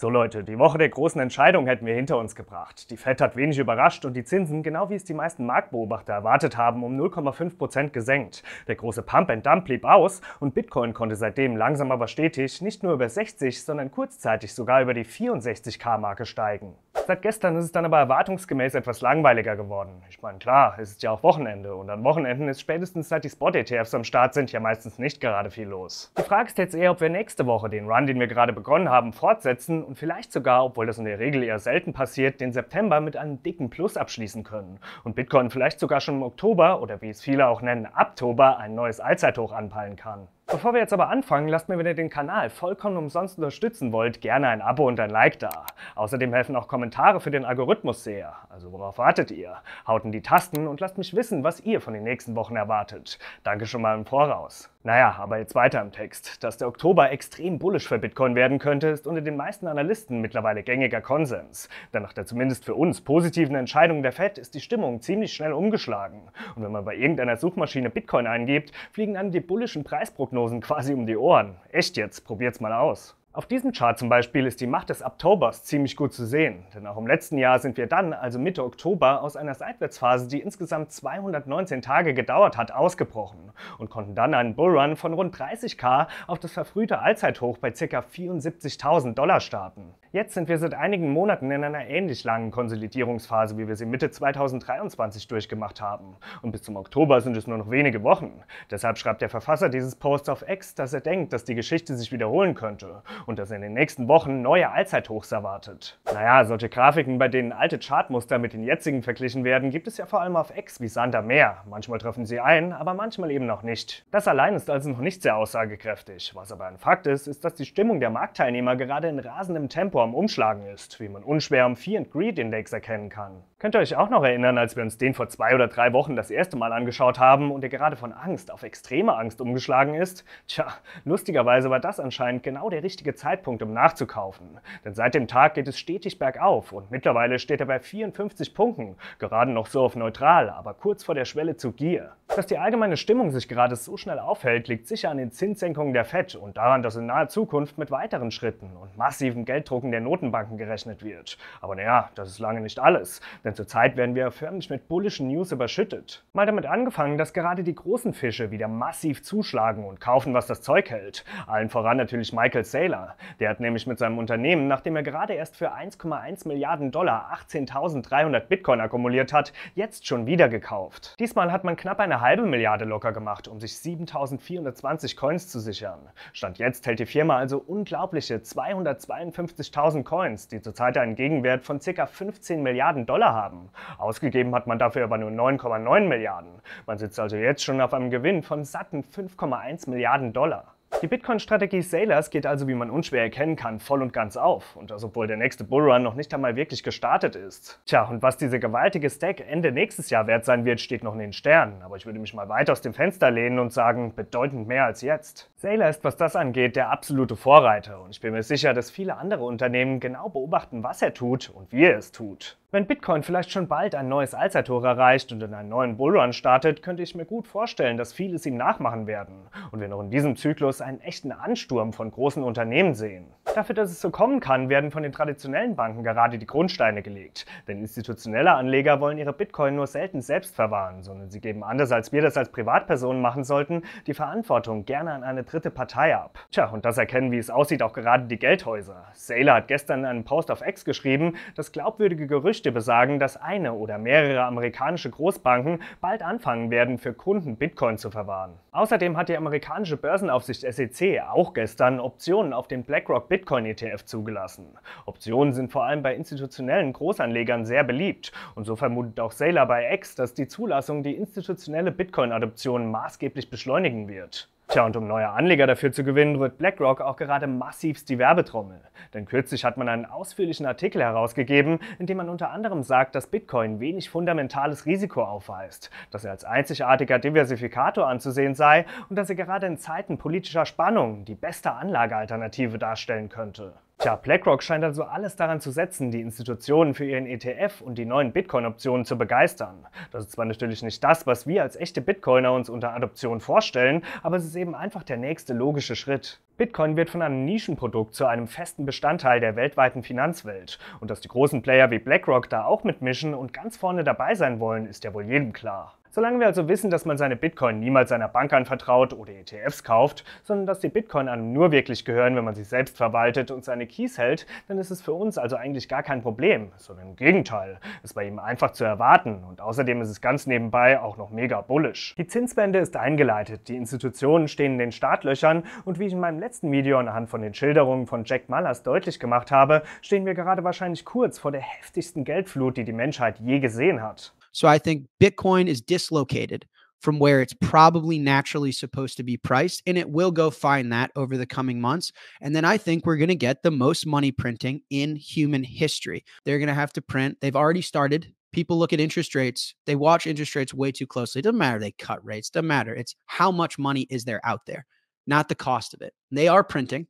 So Leute, die Woche der großen Entscheidung hätten wir hinter uns gebracht. Die Fed hat wenig überrascht und die Zinsen, genau wie es die meisten Marktbeobachter erwartet haben, um 0,5% Prozent gesenkt. Der große Pump and Dump blieb aus und Bitcoin konnte seitdem langsam aber stetig nicht nur über 60, sondern kurzzeitig sogar über die 64k-Marke steigen seit gestern ist es dann aber erwartungsgemäß etwas langweiliger geworden. Ich meine, klar, es ist ja auch Wochenende und an Wochenenden ist spätestens seit die Spot-ETFs am Start sind ja meistens nicht gerade viel los. Die Frage ist jetzt eher, ob wir nächste Woche den Run, den wir gerade begonnen haben, fortsetzen und vielleicht sogar, obwohl das in der Regel eher selten passiert, den September mit einem dicken Plus abschließen können und Bitcoin vielleicht sogar schon im Oktober oder wie es viele auch nennen, Abtober ein neues Allzeithoch anpeilen kann. Bevor wir jetzt aber anfangen, lasst mir, wenn ihr den Kanal vollkommen umsonst unterstützen wollt, gerne ein Abo und ein Like da. Außerdem helfen auch Kommentare für den Algorithmus sehr. Also worauf wartet ihr? Hauten die Tasten und lasst mich wissen, was ihr von den nächsten Wochen erwartet. Danke schon mal im Voraus. Naja, aber jetzt weiter im Text. Dass der Oktober extrem bullisch für Bitcoin werden könnte, ist unter den meisten Analysten mittlerweile gängiger Konsens. Denn nach der zumindest für uns positiven Entscheidung der FED ist die Stimmung ziemlich schnell umgeschlagen. Und wenn man bei irgendeiner Suchmaschine Bitcoin eingibt, fliegen einem die bullischen Preisprognosen quasi um die Ohren. Echt jetzt, probiert's mal aus. Auf diesem Chart zum Beispiel ist die Macht des Oktobers ziemlich gut zu sehen, denn auch im letzten Jahr sind wir dann, also Mitte Oktober, aus einer Seitwärtsphase, die insgesamt 219 Tage gedauert hat, ausgebrochen und konnten dann einen Bullrun von rund 30k auf das verfrühte Allzeithoch bei ca. 74.000 Dollar starten. Jetzt sind wir seit einigen Monaten in einer ähnlich langen Konsolidierungsphase, wie wir sie Mitte 2023 durchgemacht haben. Und bis zum Oktober sind es nur noch wenige Wochen. Deshalb schreibt der Verfasser dieses Posts auf X, dass er denkt, dass die Geschichte sich wiederholen könnte und dass in den nächsten Wochen neue Allzeithochs erwartet. Naja, solche Grafiken, bei denen alte Chartmuster mit den jetzigen verglichen werden, gibt es ja vor allem auf X wie Sander mehr. Manchmal treffen sie ein, aber manchmal eben noch nicht. Das allein ist also noch nicht sehr aussagekräftig. Was aber ein Fakt ist, ist, dass die Stimmung der Marktteilnehmer gerade in rasendem Tempo am Umschlagen ist, wie man unschwer am Fear and Greed Index erkennen kann. Könnt ihr euch auch noch erinnern, als wir uns den vor zwei oder drei Wochen das erste Mal angeschaut haben und er gerade von Angst auf extreme Angst umgeschlagen ist? Tja, lustigerweise war das anscheinend genau der richtige richtige Zeitpunkt, um nachzukaufen. Denn seit dem Tag geht es stetig bergauf und mittlerweile steht er bei 54 Punkten, gerade noch so auf neutral, aber kurz vor der Schwelle zu Gier. Dass die allgemeine Stimmung sich gerade so schnell aufhält, liegt sicher an den Zinssenkungen der FED und daran, dass in naher Zukunft mit weiteren Schritten und massiven Gelddrucken der Notenbanken gerechnet wird. Aber naja, das ist lange nicht alles, denn zurzeit werden wir förmlich mit bullischen News überschüttet. Mal damit angefangen, dass gerade die großen Fische wieder massiv zuschlagen und kaufen, was das Zeug hält. Allen voran natürlich Michael Saylor. Der hat nämlich mit seinem Unternehmen, nachdem er gerade erst für 1,1 Milliarden Dollar 18.300 Bitcoin akkumuliert hat, jetzt schon wieder gekauft. Diesmal hat man knapp eine halbe halbe Milliarde locker gemacht, um sich 7.420 Coins zu sichern. Stand jetzt hält die Firma also unglaubliche 252.000 Coins, die zurzeit einen Gegenwert von ca. 15 Milliarden Dollar haben. Ausgegeben hat man dafür aber nur 9,9 Milliarden. Man sitzt also jetzt schon auf einem Gewinn von satten 5,1 Milliarden Dollar. Die Bitcoin-Strategie Sailors geht also, wie man unschwer erkennen kann, voll und ganz auf. Und das obwohl der nächste Bullrun noch nicht einmal wirklich gestartet ist. Tja, und was dieser gewaltige Stack Ende nächstes Jahr wert sein wird, steht noch in den Sternen. Aber ich würde mich mal weit aus dem Fenster lehnen und sagen, bedeutend mehr als jetzt. Sailor ist, was das angeht, der absolute Vorreiter und ich bin mir sicher, dass viele andere Unternehmen genau beobachten, was er tut und wie er es tut. Wenn Bitcoin vielleicht schon bald ein neues Allzeithoch erreicht und in einen neuen Bullrun startet, könnte ich mir gut vorstellen, dass viele es ihm nachmachen werden und wir noch in diesem Zyklus einen echten Ansturm von großen Unternehmen sehen. Dafür, dass es so kommen kann, werden von den traditionellen Banken gerade die Grundsteine gelegt, denn institutionelle Anleger wollen ihre Bitcoin nur selten selbst verwahren, sondern sie geben anders als wir das als Privatpersonen machen sollten, die Verantwortung gerne an eine dritte Partei ab. Tja, und das erkennen, wie es aussieht, auch gerade die Geldhäuser. Saylor hat gestern einen Post auf X geschrieben, dass glaubwürdige Gerüchte besagen, dass eine oder mehrere amerikanische Großbanken bald anfangen werden, für Kunden Bitcoin zu verwahren. Außerdem hat die amerikanische Börsenaufsicht SEC auch gestern Optionen auf den BlackRock Bitcoin ETF zugelassen. Optionen sind vor allem bei institutionellen Großanlegern sehr beliebt und so vermutet auch Saylor bei X, dass die Zulassung die institutionelle Bitcoin-Adoption maßgeblich beschleunigen wird. Tja, und um neue Anleger dafür zu gewinnen, rührt BlackRock auch gerade massivst die Werbetrommel. Denn kürzlich hat man einen ausführlichen Artikel herausgegeben, in dem man unter anderem sagt, dass Bitcoin wenig fundamentales Risiko aufweist, dass er als einzigartiger Diversifikator anzusehen sei und dass er gerade in Zeiten politischer Spannung die beste Anlagealternative darstellen könnte. Tja, BlackRock scheint also alles daran zu setzen, die Institutionen für ihren ETF und die neuen Bitcoin-Optionen zu begeistern. Das ist zwar natürlich nicht das, was wir als echte Bitcoiner uns unter Adoption vorstellen, aber es ist eben einfach der nächste logische Schritt. Bitcoin wird von einem Nischenprodukt zu einem festen Bestandteil der weltweiten Finanzwelt. Und dass die großen Player wie BlackRock da auch mitmischen und ganz vorne dabei sein wollen, ist ja wohl jedem klar. Solange wir also wissen, dass man seine Bitcoin niemals seiner Bank anvertraut oder ETFs kauft, sondern dass die Bitcoin einem nur wirklich gehören, wenn man sie selbst verwaltet und seine Keys hält, dann ist es für uns also eigentlich gar kein Problem, sondern im Gegenteil, es war ihm einfach zu erwarten und außerdem ist es ganz nebenbei auch noch mega bullisch. Die Zinswende ist eingeleitet, die Institutionen stehen in den Startlöchern und wie ich in meinem letzten Video anhand von den Schilderungen von Jack Mallers deutlich gemacht habe, stehen wir gerade wahrscheinlich kurz vor der heftigsten Geldflut, die die Menschheit je gesehen hat. So I think Bitcoin is dislocated from where it's probably naturally supposed to be priced, and it will go find that over the coming months. And then I think we're going to get the most money printing in human history. They're going to have to print, they've already started. People look at interest rates, they watch interest rates way too closely. It doesn't matter they cut rates, doesn't matter. It's how much money is there out there, not the cost of it. They are printing.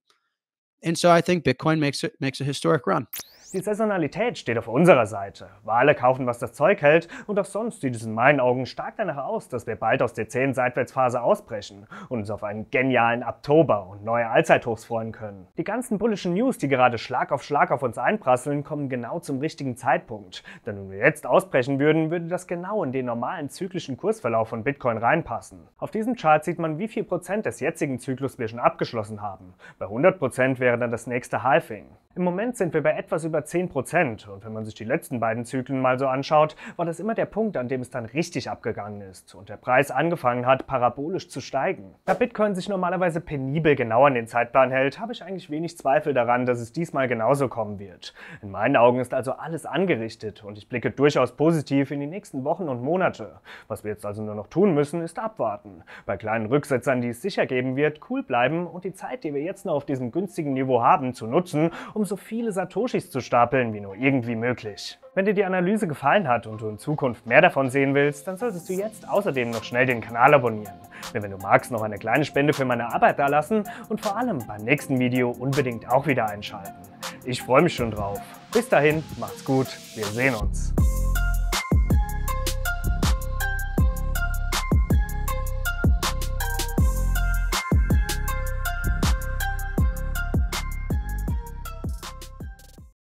And so I think Bitcoin makes it makes a historic run. Die Saisonalität steht auf unserer Seite. Wale kaufen, was das Zeug hält, und auch sonst sieht es in meinen Augen stark danach aus, dass wir bald aus der 10 Seitwärtsphase ausbrechen und uns auf einen genialen Oktober und neue Allzeithochs freuen können. Die ganzen bullischen News, die gerade Schlag auf Schlag auf uns einprasseln, kommen genau zum richtigen Zeitpunkt. Denn wenn wir jetzt ausbrechen würden, würde das genau in den normalen zyklischen Kursverlauf von Bitcoin reinpassen. Auf diesem Chart sieht man, wie viel Prozent des jetzigen Zyklus wir schon abgeschlossen haben. Bei 100 Prozent wäre dann das nächste Halving. Im Moment sind wir bei etwas über 10 und wenn man sich die letzten beiden Zyklen mal so anschaut, war das immer der Punkt, an dem es dann richtig abgegangen ist und der Preis angefangen hat, parabolisch zu steigen. Da Bitcoin sich normalerweise penibel genau an den Zeitplan hält, habe ich eigentlich wenig Zweifel daran, dass es diesmal genauso kommen wird. In meinen Augen ist also alles angerichtet und ich blicke durchaus positiv in die nächsten Wochen und Monate. Was wir jetzt also nur noch tun müssen, ist abwarten. Bei kleinen Rücksetzern, die es sicher geben wird, cool bleiben und die Zeit, die wir jetzt noch auf diesem günstigen Niveau haben, zu nutzen, um so viele Satoshis zu stapeln wie nur irgendwie möglich. Wenn dir die Analyse gefallen hat und du in Zukunft mehr davon sehen willst, dann solltest du jetzt außerdem noch schnell den Kanal abonnieren. Denn wenn du magst, noch eine kleine Spende für meine Arbeit da lassen und vor allem beim nächsten Video unbedingt auch wieder einschalten. Ich freue mich schon drauf. Bis dahin, macht's gut, wir sehen uns.